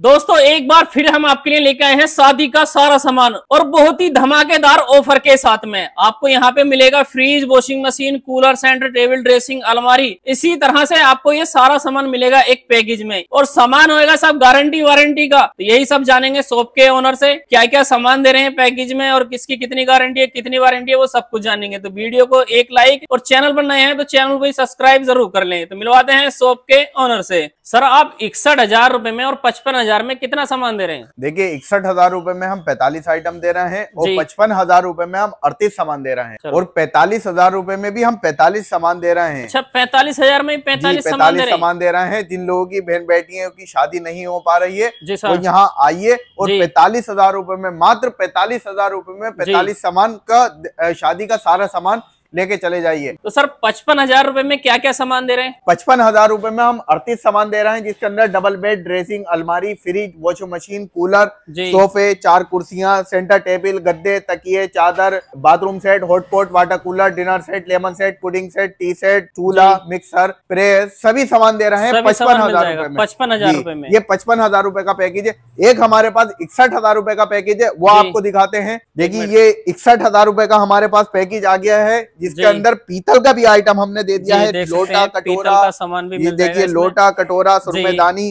दोस्तों एक बार फिर हम आपके लिए लेके आए हैं शादी का सारा सामान और बहुत ही धमाकेदार ऑफर के साथ में आपको यहाँ पे मिलेगा fridge washing machine cooler centre table dressing अलमारी इसी तरह से आपको ये सारा सामान मिलेगा एक पैकेज में और सामान होएगा सब गारंटी वारंटी का तो यही सब जानेंगे शॉप के ओनर से क्या क्या सामान दे रहे हैं पैकेज में और किसकी कितनी गारंटी है कितनी वारंटी है वो सब कुछ जानेंगे तो वीडियो को एक लाइक और चैनल पर नए हैं तो चैनल को सब्सक्राइब जरूर कर ले तो मिलवाते हैं शॉप के ओनर से सर आप इकसठ में और पचपन हजार में कितना सामान दे रहे हैं देखिए इकसठ हजार रूपए में हम पैतालीस आइटम दे रहे हैं और पचपन हजार रूपए में हम अड़तीस सामान दे रहे हैं और पैतालीस हजार रूपए में भी हम पैतालीस सामान दे रहे हैं अच्छा पैतालीस हजार में पैतालीस पैतालीस सामान दे रहे हैं जिन लोगों की बहन बेटियों की शादी नहीं हो पा रही है वो यहाँ आइए और पैतालीस हजार रूपए में मात्र पैतालीस हजार रूपए में पैतालीस सामान का शादी का सारा सामान लेके चले जाइए तो सर पचपन हजार रूपए में क्या क्या सामान दे रहे हैं पचपन हजार रूपए में हम अड़तीस सामान दे रहे हैं जिसके अंदर डबल बेड ड्रेसिंग अलमारी फ्रिज वॉशिंग मशीन कूलर सोफे चार कुर्सियां सेंटर टेबल गद्दे तकिए चादर bathroom set hotpot water cooler dinner set lemon set pudding set tea set चूल्हा मिक्सर प्रेस सभी सामान दे रहे हैं पचपन हजार रूपए में पचपन हजार रूपए में ये पचपन हजार रूपए का पैकेज है एक हमारे पास इकसठ हजार रूपए का पैकेज है वो आपको दिखाते हैं देखिए ये इकसठ हजार रूपए का हमारे पास पैकेज आ गया है जिसके अंदर पीतल का भी आइटम हमने दे दिया है लोटा कटोरा सामान भी ये देखिए लोटा कटोरा सुरमेदानी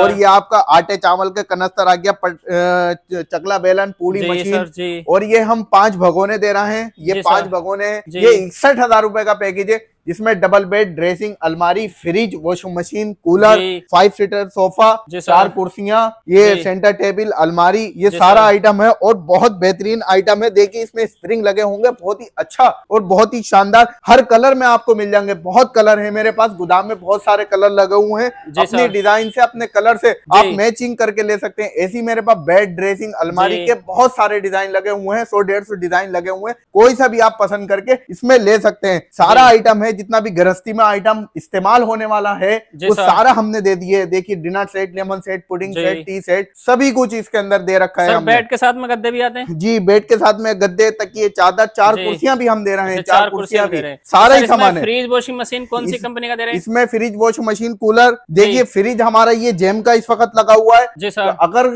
और ये आपका आटे चावल के कनस्तर आ गया चकला बेलन पूरी मशीन और ये हम पांच भगोने दे रहे हैं ये पांच भगोने ये इकसठ हजार रूपए का पैकेज है जिसमें डबल बेड ड्रेसिंग अलमारी fridge washing machine cooler five seater sofa चार कुर्सियां ये सेंटर टेबल अलमारी ये सारा आइटम है और बहुत बेहतरीन आइटम है देखिए इसमें स्प्रिंग लगे होंगे बहुत ही अच्छा और बहुत ही शानदार हर कलर में आपको मिल जाएंगे बहुत कलर है मेरे पास गोदाम में बहुत सारे कलर लगे हुए हैं अपने डिजाइन से अपने कलर से आप मैचिंग करके ले सकते हैं ऐसी मेरे पास बेड ड्रेसिंग अलमारी के बहुत सारे डिजाइन लगे हुए हैं सौ डेढ़ सौ डिजाइन लगे हुए हैं कोई सा भी आप पसंद करके इसमें ले सकते हैं सारा आइटम है में जितना भी गृहस्थी में आइटम इस्तेमाल होने वाला है वो सारा हमने दे दिए देखिए dinner set lemon set pudding set tea set सभी कुछ इसके अंदर दे रखा है बेड के साथ में गद्दे भी आते हैं जी बेड के साथ में गद्दे तक ये चादर चार कुर्सियां भी हम दे रहे हैं अच्छा, चार कुर्सियां भी सारा ही सामान है फ्रिज वॉशिंग मशीन कौन सी कंपनी का दे रहे हैं इसमें फ्रिज वॉशिंग मशीन कूलर देखिए फ्रिज हमारा ये जेम का इस वक्त लगा हुआ है तो अगर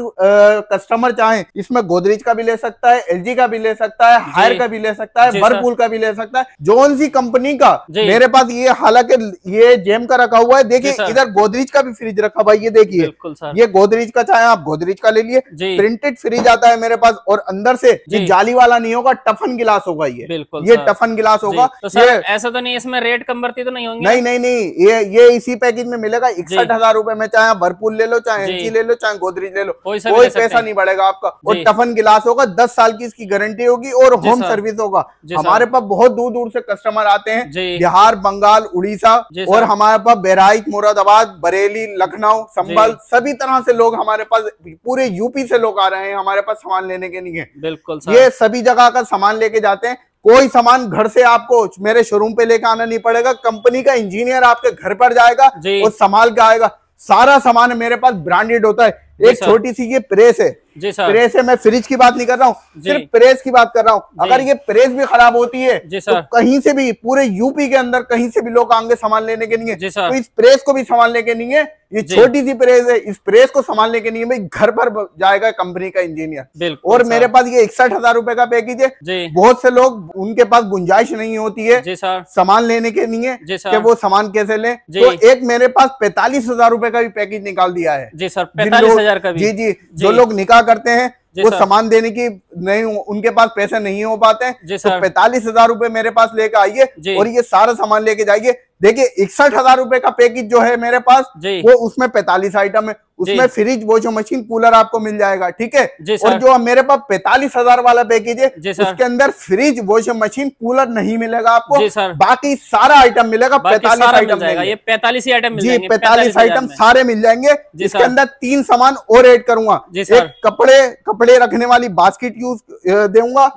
कस्टमर चाहे इसमें गोदरेज का भी ले सकता है एल का भी ले सकता है हायर का भी ले सकता है वर्लपूल का भी ले सकता है जोन सी कंपनी का मेरे पास ये हालांकि ये जेम का रखा हुआ है देखिए इधर गोदरेज का भी फ्रिज रखा भाई ये देखिए ये गोदरेज का चाहे आप गोदरेज का ले लिए प्रिंटेड फ्रिज आता है मेरे पास और अंदर से ये जाली वाला नहीं होगा टफन गिलास होगा ये ये टफन गिलास होगा तो ये ऐसा तो नहीं इसमें रेट कम बढ़ती तो नहीं होगी नहीं नहीं ये ये इसी पैकेज में मिलेगा इकसठ हजार रूपए में चाहे भरपूर ले लो चाहे एनसी ले लो चाहे गोदरेज ले लो कोई पैसा नहीं बढ़ेगा आपका और टफन गिलास होगा दस साल की इसकी गारंटी होगी और होम सर्विस होगा हमारे पास बहुत दूर दूर से कस्टमर आते हैं यहाँ बिहार बंगाल उड़ीसा और हमारे पास बहराइच मुरादाबाद बरेली लखनऊ संभल सभी तरह से लोग हमारे पास पूरे यूपी से लोग आ रहे हैं हमारे पास सामान लेने के लिए बिल्कुल ये सभी जगह का सामान लेके जाते हैं कोई सामान घर से आपको मेरे शोरूम पे लेके आना नहीं पड़ेगा कंपनी का इंजीनियर आपके घर पर जाएगा और संभाल के आएगा सारा सामान मेरे पास ब्रांडेड होता है एक छोटी सी ये प्रेस है जी सर प्रेस है मैं फ्रिज की बात नहीं कर रहा हूँ सिर्फ प्रेस की बात कर रहा हूँ अगर ये प्रेस भी खराब होती है जी तो सर तो कहीं से भी पूरे यूपी के अंदर कहीं से भी लोग आगे सामान लेने के लिए तो इस प्रेस को भी संभालने के लिए ये छोटी सी प्रेस है इस प्रेस को संभालने के लिए भाई घर पर जाएगा कंपनी का इंजीनियर और मेरे पास ये इकसठ हजार रूपए का पैकेज है बहुत से लोग उनके पास गुंजाइश नहीं होती है सामान लेने के लिए कि वो सामान कैसे ले तो एक मेरे पास पैतालीस हजार रूपए का भी पैकेज निकाल दिया है जी सर पैतालीस हजार का जी जी जो लोग निकाह करते हैं वो सामान देने की नहीं उनके पास पैसे नहीं हो पाते हैं तो पैतालीस हजार रूपए मेरे पास लेकर आइए और ये सारा सामान लेके जाइए देखिए इकसठ हजार रूपए का पैकेज जो है मेरे पास वो उसमें पैतालीस आइटम है उसमें फ्रिज वॉशो मशीन कूलर आपको मिल जाएगा ठीक है और जो मेरे पास पैतालीस हजार वाला पैकेज है उसके अंदर फ्रिज वॉशो मशीन कूलर नहीं मिलेगा आपको बाकी सारा आइटम मिलेगा पैतालीस आइटम ये पैतालीस ही आइटम जी पैतालीस आइटम सारे मिल जाएंगे जिसके अंदर तीन सामान और एड करूंगा एक कपड़े कपड़े रखने वाली बास्केट यूज दूंगा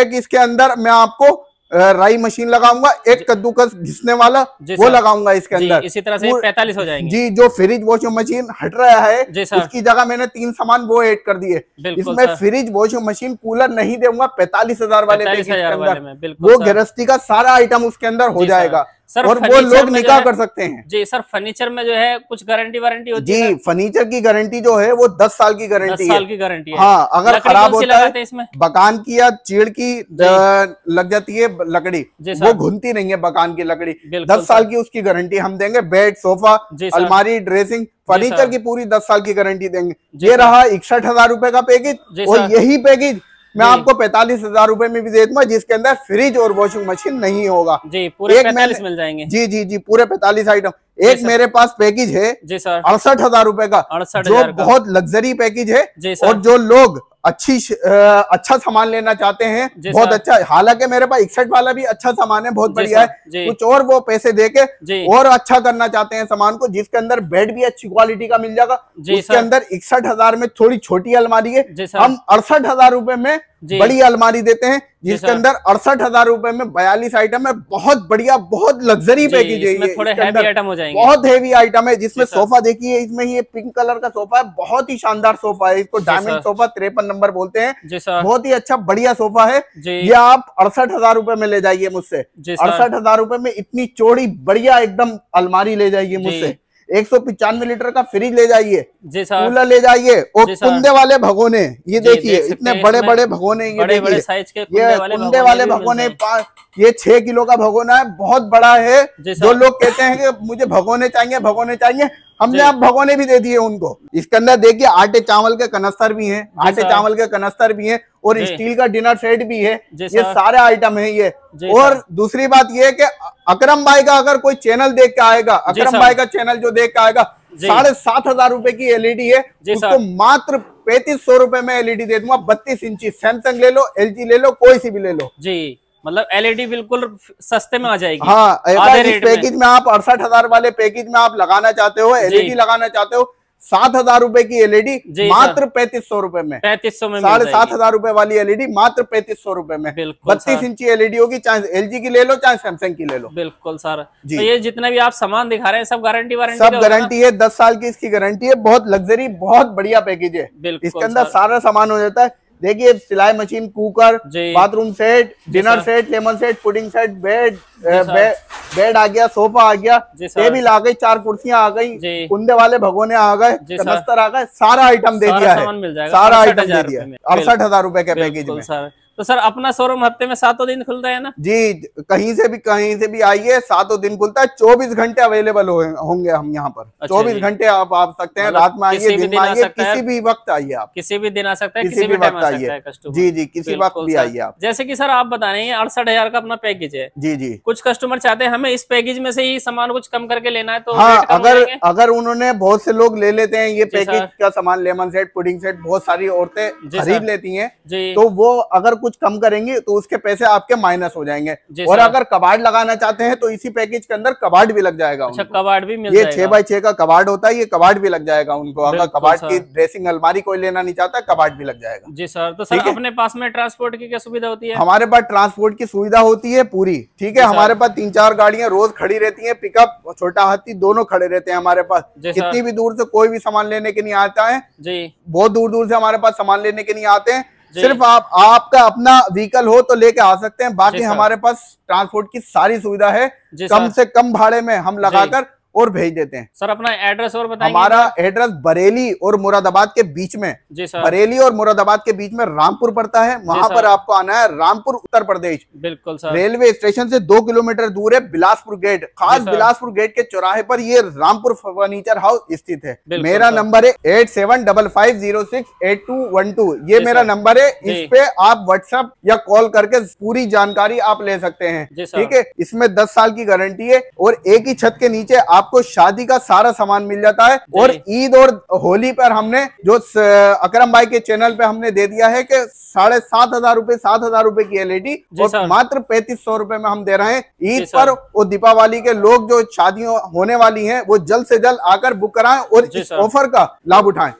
एक इसके अंदर मैं आपको राई मशीन लगाऊंगा एक कद्दूकस घिसने वाला वो लगाऊंगा इसके अंदर इसी तरह से पैतालीस हो जाएंगे जी जो फ्रिज वॉशिंग मशीन हट रहा है उसकी जगह मैंने तीन सामान वो ऐड कर दिए इसमें फ्रिज वॉशिंग मशीन कूलर नहीं दूंगा पैतालीस हजार वाले वो गृहस्थी का सारा आइटम उसके अंदर हो जाएगा सर और वो लोग निकाह कर सकते हैं जी सर फर्नीचर में जो है कुछ गारंटी वारंटी होती जी, है जी फर्नीचर की गारंटी जो है वो दस साल की गारंटी साल की गारंटी हाँ अगर खराब होता है इसमें बकान की या चीड़ की लग जाती है लकड़ी वो घुनती नहीं है बकान की लकड़ी दस साल की उसकी गारंटी हम देंगे बेड सोफा अलमारी ड्रेसिंग फर्नीचर की पूरी दस साल की गारंटी देंगे ये रहा इकसठ हजार रूपए का पैकेज और यही पैकेज मैं आपको पैतालीस हजार रूपए में भी दे दूंगा जिसके अंदर फ्रिज और वॉशिंग मशीन नहीं होगा जी पूरे पैतालीस मिल जाएंगे जी जी जी पूरे पैतालीस आइटम एक मेरे पास पैकेज है जी सर अड़सठ हजार रूपए का अड़सठ जो बहुत लग्जरी पैकेज है जी सर और जो लोग अच्छी अच्छा सामान लेना चाहते हैं बहुत अच्छा हालांकि मेरे पास इकसठ वाला भी अच्छा सामान है बहुत बढ़िया है कुछ और वो पैसे देके और अच्छा करना चाहते हैं सामान को जिसके अंदर बेड भी अच्छी क्वालिटी का मिल जाएगा उसके अंदर इकसठ हजार में थोड़ी छोटी अलमारी है हम अड़सठ हजार रूपए में बड़ी अलमारी देते हैं जिसके अंदर अड़सठ हजार रुपए में बयालीस आइटम है बहुत बढ़िया बहुत लग्जरी पैकेज है बहुत हेवी आइटम है जिसमें सोफा देखिए इसमें ये पिंक कलर का सोफा है बहुत ही शानदार सोफा है इसको डायमंड सोफा तिरपन नंबर बोलते हैं बहुत ही अच्छा बढ़िया सोफा है ये आप अड़सठ हजार रूपए में ले जाइए मुझसे अड़सठ हजार में इतनी चौड़ी बढ़िया एकदम अलमारी ले जाइए मुझसे एक सौ पिचानवे लीटर का फ्रिज ले जाइए कूलर ले जाइए और कुंदे वाले भगोने ये देखिए इतने बड़े बड़े भगोने ये देखिए ये कुंदे वाले भगोने ये छह किलो का भगोना है बहुत बड़ा है जो लोग कहते हैं कि मुझे भगोने चाहिए भगोने चाहिए हमने आप भगवने भी दे दिए उनको इसके अंदर देखिए आटे चावल के कनस्तर भी हैं आटे चावल के कनस्तर भी हैं और स्टील का डिनर सेट भी है ये सारे आइटम है ये और दूसरी बात ये है कि अकरम भाई का अगर कोई चैनल देख के आएगा अकरम भाई का चैनल जो देख के आएगा साढ़े सात हजार रूपए की एलईडी है उसको मात्र पैंतीस सौ रूपये में एलईडी दे दूंगा बत्तीस इंची सैमसंग ले लो एल ले लो कोई सी भी ले लो जी मतलब एलईडी e बिल्कुल सस्ते में आ जाएगी हाँ पैकेज में।, में आप अड़सठ हजार वाले पैकेज में आप लगाना चाहते हो एलईडी e लगाना चाहते हो सात हजार रूपए की एलईडी e मात्र पैंतीस सौ रूपये में पैंतीस सौ में साढ़े सात हजार रूपए वाली एलईडी मात्र पैंतीस सौ रूपए में बत्तीस इंची एलईडी होगी चाहे एलजी की ले लो चाहे सैमसंग की ले लो बिल्कुल सर तो ये जितने भी आप सामान दिखा रहे हैं सब गारंटी वारंटी सब गारंटी है दस साल की इसकी गारंटी है बहुत लग्जरी बहुत बढ़िया पैकेज है इसके अंदर सारा सामान हो जाता है देखिए सिलाई machine cooker bathroom set dinner set lemon set pudding set bed bed आ गया सोफा आ गया टेबिल आ गई चार कुर्सियां आ गई कुंदे वाले भगोने आ गए आ गए सारा आइटम दे दिया है सारा आइटम दे दिया अड़सठ हजार रूपए के पैकेज में तो सर अपना शोरूम हफ्ते में सातों दिन खुलता है ना जी कहीं से भी कहीं से भी आइए सातों दिन खुलता है चौबीस घंटे अवेलेबल होंगे हम यहाँ पर अच्छा चौबीस घंटे आप आ सकते हैं मतलब रात में आइए दिन में आइए किसी भी वक्त आइए आप किसी भी दिन आ सकते हैं किसी भी वक्त आइए जी जी किसी वक्त भी आइए आप जैसे की सर आप बता रहे हैं अड़सठ हजार का अपना पैकेज है जी जी कुछ कस्टमर चाहते हैं हमें इस पैकेज में से ही सामान कुछ कम करके लेना है तो हाँ अगर अगर उन्होंने बहुत से लोग ले लेते हैं ये पैकेज का सामान लेमन सेट पुडिंग सेट बहुत सारी औरतें खरीद लेती है तो वो अगर कुछ कम करेंगे तो उसके पैसे आपके माइनस हो जाएंगे और अगर कबाड़ लगाना चाहते हैं तो इसी पैकेज के अंदर कबाड़ भी लग जाएगा अच्छा कबाड़ भी मिल ये छह बाई छह का कबाड़ होता है ये कबाड़ भी लग जाएगा उनको अगर कबाड़ की ड्रेसिंग अलमारी कोई लेना नहीं चाहता कबाड़ भी लग जाएगा जी सर तो सर अपने पास में ट्रांसपोर्ट की क्या सुविधा होती है हमारे पास ट्रांसपोर्ट की सुविधा होती है पूरी ठीक है हमारे पास तीन चार गाड़ियाँ रोज खड़ी रहती है पिकअप छोटा हाथी दोनों खड़े रहते हैं हमारे पास कितनी भी दूर से कोई भी सामान लेने के लिए आता है जी बहुत दूर दूर से हमारे पास सामान लेने के लिए आते हैं सिर्फ आप आपका अपना व्हीकल हो तो लेके आ सकते हैं बाकी हमारे पास ट्रांसपोर्ट की सारी सुविधा है कम से कम भाड़े में हम लगाकर और भेज देते हैं सर अपना एड्रेस और बताएं हमारा एड्रेस बरेली और मुरादाबाद के बीच में जी सर बरेली और मुरादाबाद के बीच में रामपुर पड़ता है वहाँ पर आपको आना है रामपुर उत्तर प्रदेश बिल्कुल सर रेलवे स्टेशन से दो किलोमीटर दूर है बिलासपुर गेट खास बिलासपुर गेट के चौराहे पर ये रामपुर फर्नीचर हाउस स्थित है मेरा नंबर है eight seven double five zero six eight two one two ये मेरा नंबर है इस पे आप व्हाट्सएप या कॉल करके पूरी जानकारी आप ले सकते हैं ठीक है इसमें दस साल की गारंटी है और एक ही छत के नीचे आप आपको शादी का सारा सामान मिल जाता है और ईद और होली पर हमने जो अकरम भाई के चैनल पे हमने दे दिया है कि साढ़े सात हजार रूपए सात हजार रूपए की एलईडी और मात्र पैंतीस सौ रूपये में हम दे रहे हैं ईद पर और दीपावली के लोग जो शादियों होने वाली है वो जल्द से जल्द आकर बुक कराए और इस ऑफर का लाभ उठाए